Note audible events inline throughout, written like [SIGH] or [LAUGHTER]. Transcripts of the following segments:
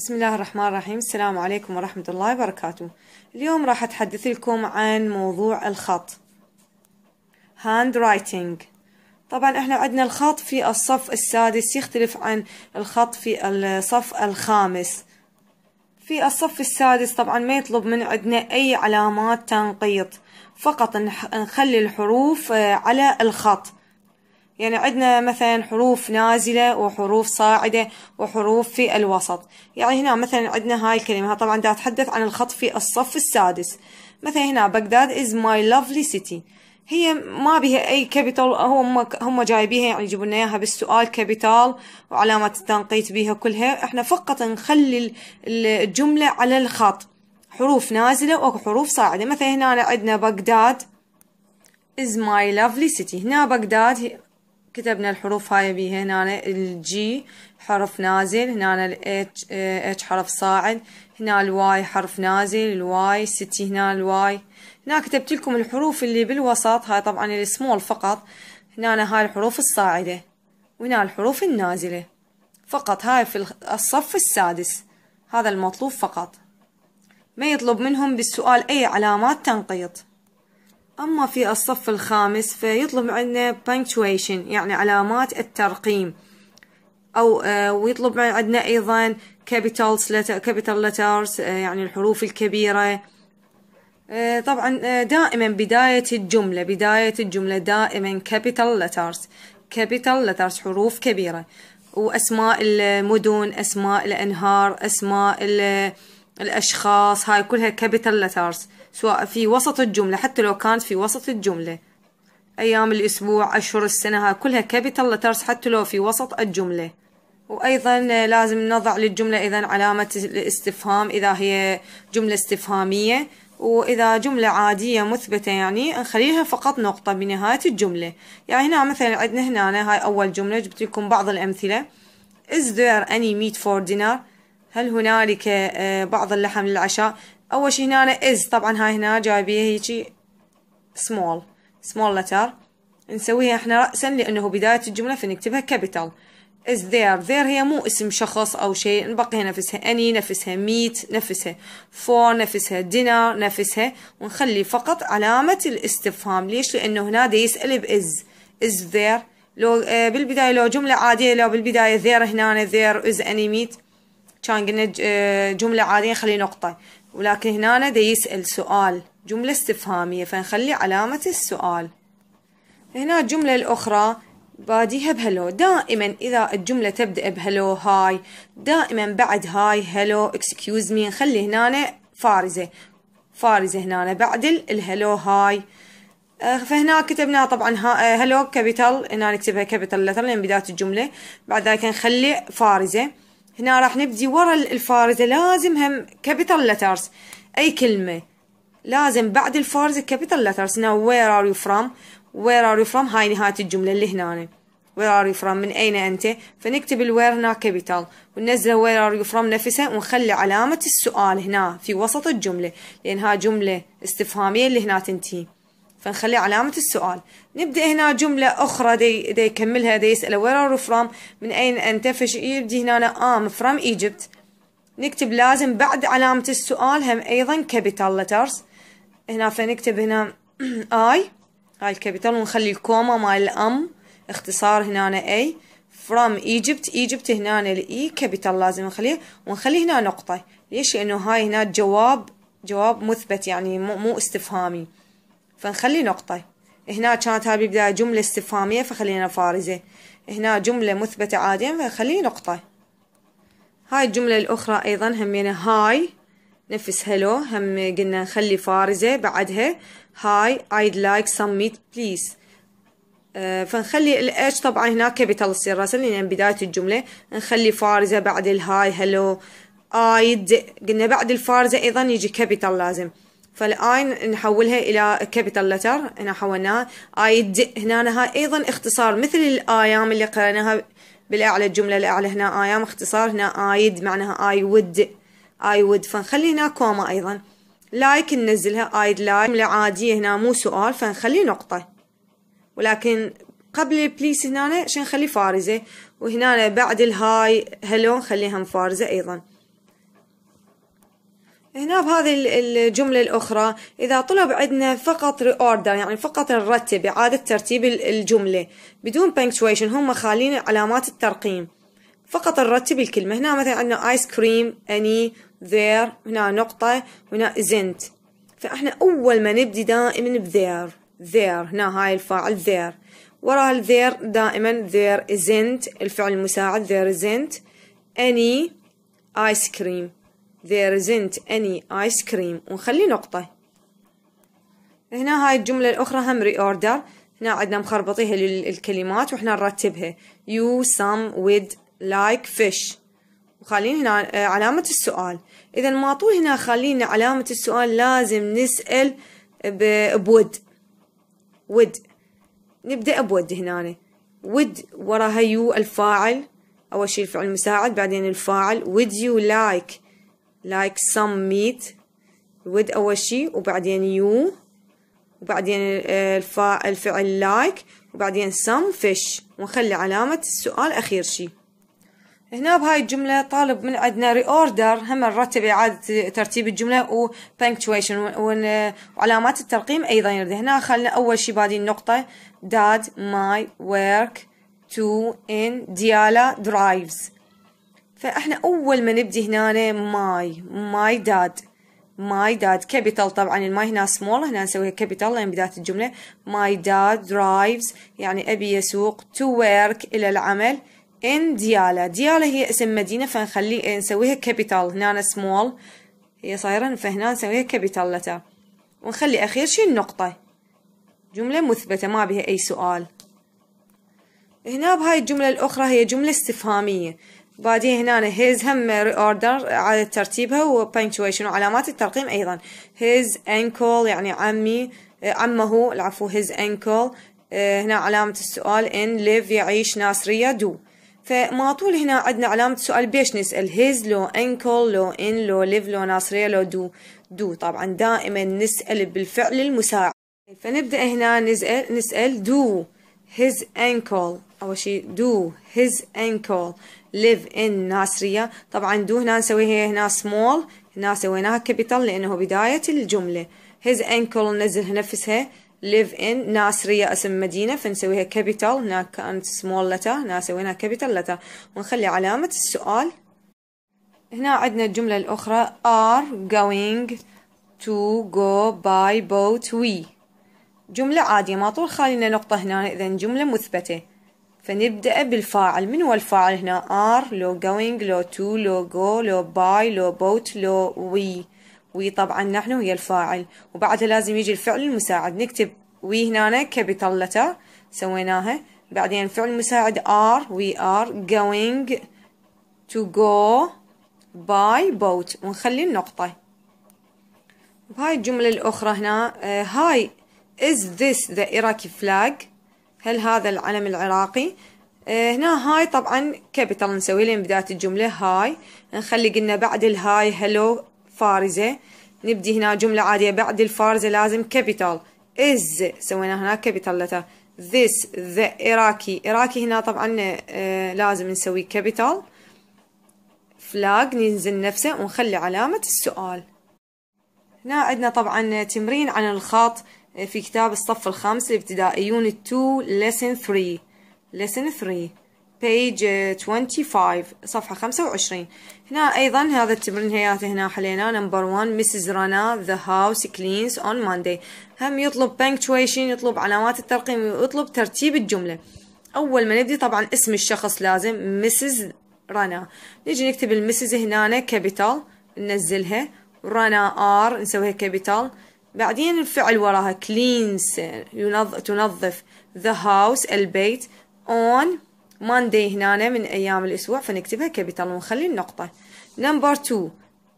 بسم الله الرحمن الرحيم السلام عليكم ورحمة الله وبركاته اليوم راح أتحدث لكم عن موضوع الخط هاند رايتنج طبعا احنا عندنا الخط في الصف السادس يختلف عن الخط في الصف الخامس في الصف السادس طبعا ما يطلب من عندنا أي علامات تنقيط فقط نخلي الحروف آه، على الخط يعني عندنا مثلا حروف نازلة وحروف صاعدة وحروف في الوسط يعني هنا مثلا عندنا هاي الكلمة طبعا دا أتحدث عن الخط في الصف السادس مثلا هنا بغداد is my lovely city هي ما بها أي كابيتال هم هم جايبيها يعني يجيبوا لنا إياها بالسؤال كابيتال وعلامة التنقيط بيها كلها إحنا فقط نخلي الجملة على الخط حروف نازلة وحروف صاعدة مثلا هنا عندنا بغداد is my lovely city هنا بغداد كتبنا الحروف هاي بي هنا الجي حرف نازل هنا الاتش اتش آه، حرف صاعد هنا الواي حرف نازل الواي ستي هنا الواي هنا كتبت لكم الحروف اللي بالوسط هاي طبعا السمول فقط هنا هاي الحروف الصاعدة وهنا الحروف النازلة فقط هاي في الصف السادس هذا المطلوب فقط ما يطلب منهم بالسؤال أي علامات تنقيط أما في الصف الخامس فيطلب عندنا punctuation يعني علامات الترقيم أو آه، ويطلب عندنا أيضا capital capital letters آه، يعني الحروف الكبيرة آه، طبعا دائما بداية الجملة بداية الجملة دائما capital letters capital letters حروف كبيرة وأسماء المدن أسماء الأنهار أسماء الأشخاص هاي كلها كابيتال لترز سواء في وسط الجملة حتى لو كانت في وسط الجملة أيام الأسبوع أشهر السنة هاي كلها كابيتال لترز حتى لو في وسط الجملة وأيضا لازم نضع للجملة إذا علامة الاستفهام إذا هي جملة استفهامية وإذا جملة عادية مثبتة يعني نخليها فقط نقطة بنهاية الجملة يعني هنا مثلا عندنا هنا هاي أول جملة جبت لكم بعض الأمثلة Is there any meat for dinner هل هنالك آه، بعض اللحم للعشاء اول شيء هنا از طبعا هاي هنا جايبيه هيجي سمول سمول لتر نسويها احنا رأسا لانه بداية الجملة فنكتبها كابيتال از ذير ذير هي مو اسم شخص او شيء نبقيها نفسها اني نفسها ميت نفسها فور نفسها دينر نفسها ونخلي فقط علامة الاستفهام ليش لانه هنا دا يسأل باز از ذير لو آه، بالبداية لو جملة عادية لو بالبداية ذير هنا ذير از اني ميت كان قلنا آه، جملة عادية نخلي نقطة ولكن هنا دا يسأل سؤال جملة استفهامية فنخلي علامة السؤال هنا الجملة الأخرى باديها بهلو دائما إذا الجملة تبدأ بهلو هاي دائما بعد هاي هلو اكسكيوز مي نخلي هنا فارزة فارزة هنا بعد الهلو هاي آه، فهنا كتبنا طبعا آه، هلو كابيتال هنا نكتبها كابيتال لتر لأن بداية الجملة بعد ذلك نخلي فارزة هنا راح نبدي ورا الفارزة لازم هم كابيتال لترز أي كلمة لازم بعد الفارزة كابيتال لترز هنا where are you from where are you from هاي نهاية الجملة اللي هنا where are you from من أين أنت فنكتب الوير هنا كابيتال وننزله where are you from نفسه ونخلي علامة السؤال هنا في وسط الجملة لأن جملة استفهامية اللي هنا تنتهي فنخلي علامة السؤال نبدأ هنا جملة أخرى دي, دي يكملها دي يسأله where are you from من أين أنت يبدي هنا أنا I'm from Egypt نكتب لازم بعد علامة السؤال هم أيضا capital letters هنا فنكتب هنا [CLEARS THROAT] I هاي الكابيتال ونخلي الكوما مال الأم اختصار هنا A from Egypt Egypt هنا الإي كابيتال لازم نخليه ونخلي هنا نقطة ليش لأنه هاي هنا جواب جواب مثبت يعني مو استفهامي فنخلي نقطة هنا كانت هاي بداية جملة استفهامية فخلينا فارزة هنا جملة مثبتة عادية فخلي نقطة هاي الجملة الأخرى أيضا همينا هاي نفس هلو هم قلنا نخلي فارزة بعدها هاي I'd like some meat please آه، فنخلي الاتش طبعا هنا كابيتال تصير راسل لان بداية الجملة نخلي فارزة بعد الهاي هلو I'd قلنا بعد الفارزة أيضا يجي كابيتال لازم فالآن نحولها إلى كابيتال لتر هنا حولناها آي د هنا هاي أيضا اختصار مثل الآيام اللي قرأناها بالأعلى الجملة الأعلى هنا آيام اختصار هنا آيد معناها آي ود آي ود فنخلي هنا كوما أيضا لايك ننزلها آيد لايك جملة عادية هنا مو سؤال فنخلي نقطة ولكن قبل بليس هنا شنخلي فارزة وهنا بعد الهاي هلو نخليها مفارزة أيضا هنا بهذه الجملة الأخرى إذا طلب عندنا فقط reorder يعني فقط نرتب إعادة ترتيب الجملة بدون punctuation هم خالين علامات الترقيم فقط نرتب الكلمة هنا مثلا عندنا ice cream any there هنا نقطة هنا isn't فإحنا أول ما نبدي دائما there there هنا هاي الفاعل وراء وراها there دائما there isn't الفعل المساعد there isn't any ice cream there isn't any ice cream ونخلي نقطة هنا هاي الجملة الأخرى هم reorder هنا عندنا مخربطيها للكلمات وإحنا نرتبها you some would like fish وخالين هنا علامة السؤال إذا ما طول هنا خالين علامة السؤال لازم نسأل بود ود نبدأ بود هنا ود وراها يو الفاعل أول شيء الفعل المساعد بعدين الفاعل would you like like some meat ود أول شي وبعدين you وبعدين الفا الفعل like وبعدين some fish ونخلي علامة السؤال أخير شي هنا بهاي الجملة طالب من عندنا reorder هم نرتب إعادة ترتيب الجملة و punctuation وعلامات الترقيم أيضا يرد هنا خلنا أول شي بادي النقطة dad my work to in diala drives فاحنا اول ما نبدي هنا ماي ماي داد ماي داد كابيتال طبعا الماي هنا سمول هنا نسويها كابيتال لان بدايه الجمله ماي داد درايفز يعني ابي يسوق تو ورك الى العمل ان ديالا ديالا هي اسم مدينه فنخلي نسويها كابيتال هنا سمول هي صايره فهنا نسويها كابيتال لتا ونخلي اخير شي النقطه جمله مثبته ما بها اي سؤال هنا بهاي الجمله الاخرى هي جمله استفهاميه بعدين هنا هيز هم اوردر اعاده ترتيبها وبنكتويشن وعلامات الترقيم ايضا هيز انكل يعني عمي عمه العفو هيز انكل هنا علامة السؤال ان ليف يعيش ناصرية دو فما طول هنا عندنا علامة سؤال بيش نسأل هيز لو انكل لو ان لو ليف لو ناصرية لو دو دو طبعا دائما نسأل بالفعل المساعد فنبدأ هنا نسأل نسأل دو his ankle أول شيء do his uncle live in ناصرية طبعا do هنا نسويها هنا small هنا سويناها capital لأنه بداية الجملة his uncle ننزلها نفسها live in ناصرية اسم مدينة فنسويها capital هنا كانت small letter هنا سويناها capital letter ونخلي علامة السؤال هنا عندنا الجملة الأخرى are going to go by boat we جملة عادية ما طول خالينا نقطة هنا إذا جملة مثبتة فنبدأ بالفاعل من هو الفاعل هنا are لو going لو to لو go لو باي لو boat لو we we طبعا نحن هي الفاعل وبعدها لازم يجي الفعل المساعد نكتب we هنا كابيتال لتر سويناها بعدين الفعل المساعد are we are going to go by boat ونخلي النقطة وهاي الجملة الأخرى هنا هاي آه، is this the Iraqi flag هل هذا العلم العراقي آه، هنا هاي طبعا كابيتال نسوي لين بداية الجملة هاي نخلي قلنا بعد الهاي هلو فارزة نبدي هنا جملة عادية بعد الفارزة لازم كابيتال از سوينا هنا كابيتال لتر this ذا إراكي إراكي هنا طبعا آه، لازم نسوي كابيتال فلاج ننزل نفسه ونخلي علامة السؤال هنا عندنا طبعا تمرين عن الخط في كتاب الصف الخامس الابتدائي يونت 2 Lesson 3 Lesson 3 page 25 آه، صفحة 25 هنا أيضا هذا التمرين هياته هنا حلينا نمبر 1 مسز رنا ذا هاوس كلينز اون ماندي هم يطلب punctuation يطلب علامات الترقيم ويطلب ترتيب الجملة أول ما نبدي طبعا اسم الشخص لازم مسز رنا نجي نكتب المسز هنا كابيتال ننزلها رنا ار نسويها كابيتال بعدين الفعل وراها cleans ينظ... تنظف the house البيت on Monday هنا من أيام الأسبوع فنكتبها كابيتال ونخلي النقطة number two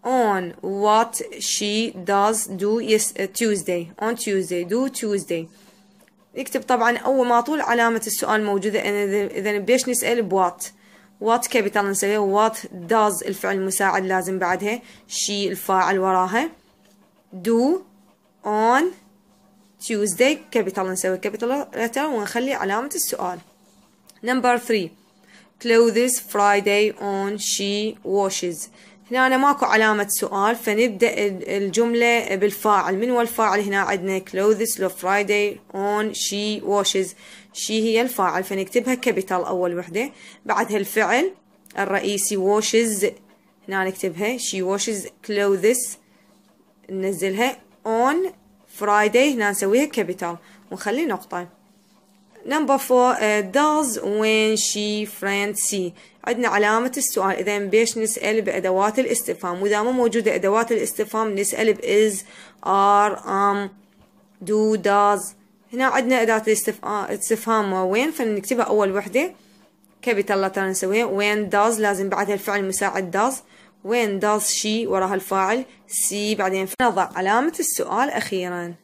on what she does do yes, uh, Tuesday on Tuesday do Tuesday نكتب طبعا أول ما طول علامة السؤال موجودة إذا بيش نسأل بوات وات كابيتال نسويها وات does الفعل المساعد لازم بعدها she الفاعل وراها do on Tuesday capital نسوي capital letter ونخلي علامة السؤال number three clothes Friday on she washes هنا أنا ماكو علامة سؤال فنبدأ الجملة بالفاعل من هو الفاعل هنا عندنا clothes لو Friday on she washes she هي الفاعل فنكتبها capital أول وحدة بعدها الفعل الرئيسي washes هنا نكتبها she washes clothes ننزلها on Friday هنا نسويها capital ونخلي نقطة number four uh, does when she friend see عندنا علامة السؤال إذا بيش نسأل بأدوات الاستفهام وإذا ما موجودة أدوات الاستفهام نسأل بإز are am um, do does هنا عندنا أداة الاستفهام آه، وين فنكتبها أول وحدة كابيتال ترى نسويها وين does لازم بعدها الفعل مساعد does وين does شي وراها الفاعل سي بعدين نضع علامة السؤال أخيراً